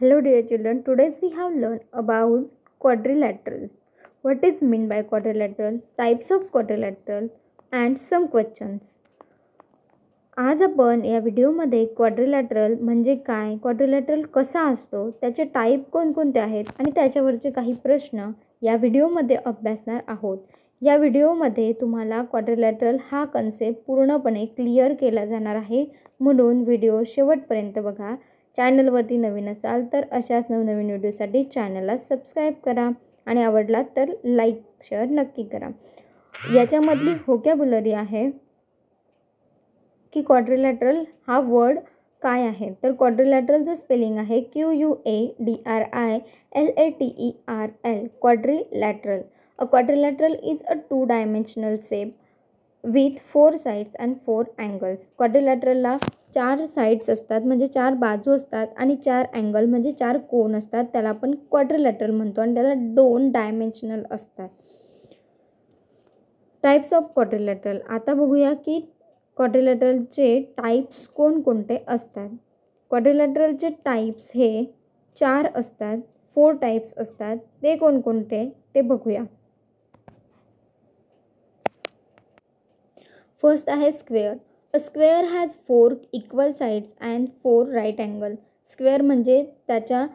hello dear children today's we have learn about quadrilateral what is mean by quadrilateral types of quadrilateral and some questions आज आपण या व्हिडिओमध्ये quadrilateral म्हणजे काय quadrilateral कसा असतो त्याचे टाईप कोणकोणते आहेत आणि त्याच्यावरचे काही प्रश्न या व्हिडिओमध्ये अभ्यासणार आहोत या व्हिडिओमध्ये तुम्हाला क्वाड्रिलॅटरल हा कन्सेप्ट पूर्णपणे क्लिअर केला जाणार आहे म्हणून व्हिडिओ शेवटपर्यंत बघा चॅनलवरती नवीन असाल तर अशाच नवनवीन व्हिडिओसाठी चॅनलला सबस्क्राईब करा आणि आवडला तर लाईक शेअर नक्की करा याच्यामधली बुलरी आहे की क्वाड्रिलॅटरल हा वर्ड काय आहे तर जो स्पेलिंग आहे Q U A D R I L A T E R L quadrilateral a quadrilateral is a two dimensional shape with four sides and four angles क्वाड्रिलॅटरलला चार साईड्स असतात म्हणजे चार बाजू असतात आणि चार अँगल म्हणजे चार कोण असतात त्याला आपण क्वाड्रिलॅटरल म्हणतो आणि त्याला दोन डायमेन्शनल असतात टाईप्स ऑफ क्वाड्रिलॅटरल आता बघूया की क्वाड्रिलॅटरलचे टाईप्स कोणकोणते असतात क्वाड्रिलॅटरलचे टाईप्स हे चार असतात फोर टाईप्स असतात ते कोणकोणते ते बघूया फर्स्ट आहे square a square has four equal sides and four right angle square म्हणजे त्याच्या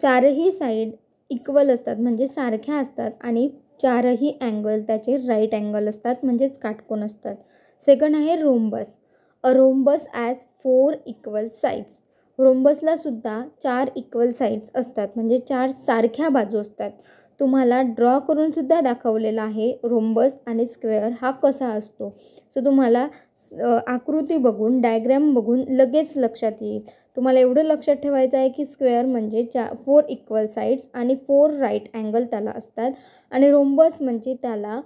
चारही साईड इक्वल असतात म्हणजे सारख्या असतात आणि चारही अँगल त्याचे राईट अँगल असतात म्हणजेच काटकोन असतात सेकंड आहे rhombus a rhombus has four equal sides सुद्धा चार इक्वल साईड्स असतात म्हणजे चार सारख्या बाजू असतात तुम्हाला ड्रॉ करूनसुद्धा दाखवलेला आहे रोम्बस आणि स्क्वेअर हा कसा असतो सो तुम्हाला आकृती बघून डायग्रॅम बघून लगेच लक्षात येईल तुम्हाला एवढं लक्षात ठेवायचं आहे की स्क्वेअर म्हणजे चा फोर इक्वल साईड्स आणि फोर राईट अँगल त्याला असतात आणि रोम्बस म्हणजे त्याला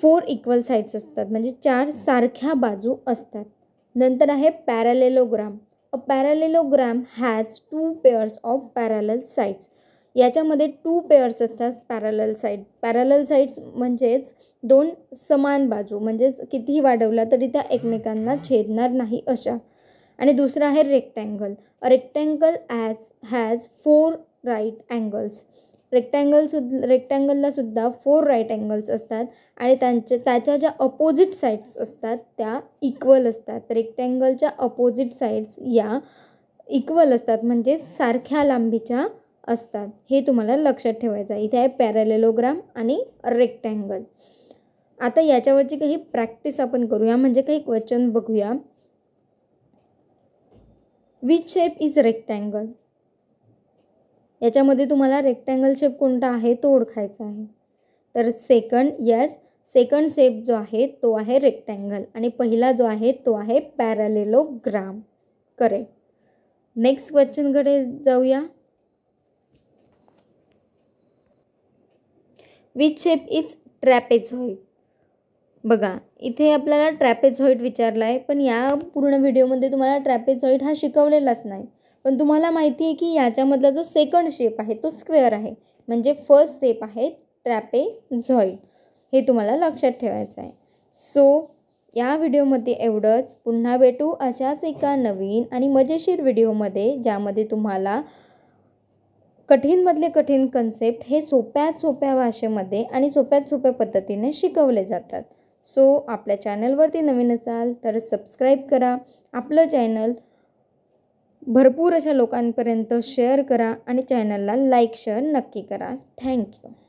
फोर इक्वल साईड्स असतात म्हणजे चार सारख्या बाजू असतात नंतर आहे parallelogram a parallelogram has two pairs of parallel sides याच्यामध्ये टू पेअर्स असतात पॅरलल साईड पॅरलल साईड्स म्हणजेच दोन समान बाजू म्हणजेच कितीही वाढवला तरी त्या एकमेकांना छेदणार नाही अशा आणि दुसरा आहे rectangle rectangle as has four right angles rectangle रेक्टँगलला सुद्धा फोर राईट अँगल्स असतात आणि त्यांच्या त्याच्या ज्या अपोजिट साईड्स असतात त्या इक्वल असतात रेक्टँगलच्या अपोजिट साईड्स या इक्वल असतात म्हणजे सारख्या लांबीच्या असतात हे तुम्हाला लक्षात ठेवायचं आहे इथे आहे पॅरेलेलोग्राम आणि रेक्टँगल आता याच्यावरची काही प्रॅक्टिस आपण करूया म्हणजे काही क्वेश्चन बघूया विच शेप इज रेक्टँगल याच्यामध्ये तुम्हाला रेक्टँगल शेप कोणता आहे तो ओळखायचा आहे तर सेकंड यस सेकंड शेप जो आहे तो आहे रेक्टँगल आणि पहिला जो आहे तो आहे पॅरालेलोग्राम करेक्ट नेक्स्ट क्वेश्चनकडे जाऊया विच शेप इज ट्रॅपेझॉइड बघा इथे आपल्याला ट्रॅपेझॉइड विचारला आहे पण या पूर्ण व्हिडिओमध्ये तुम्हाला ट्रॅपेझॉइड हा शिकवलेलाच नाही पण तुम्हाला माहिती आहे की याच्यामधला जो सेकंड शेप आहे तो स्क्वेअर आहे म्हणजे फर्स्ट शेप आहे ट्रॅपेझॉइड हे तुम्हाला लक्षात ठेवायचं आहे सो या व्हिडिओमध्ये एवढंच पुन्हा भेटू अशाच एका नवीन आणि मजेशीर व्हिडिओमध्ये ज्यामध्ये तुम्हाला कठीणमधले कठीण कन्सेप्ट हे सोप्यात सोप्या भाषेमध्ये आणि सोप्यात सोप्या पद्धतीने शिकवले जातात सो आपल्या चॅनलवरती नवीन असाल तर सबस्क्राईब करा आपलं चॅनल भरपूर अशा लोकांपर्यंत शेअर करा आणि चॅनलला लाईक शेअर नक्की करा थँक्यू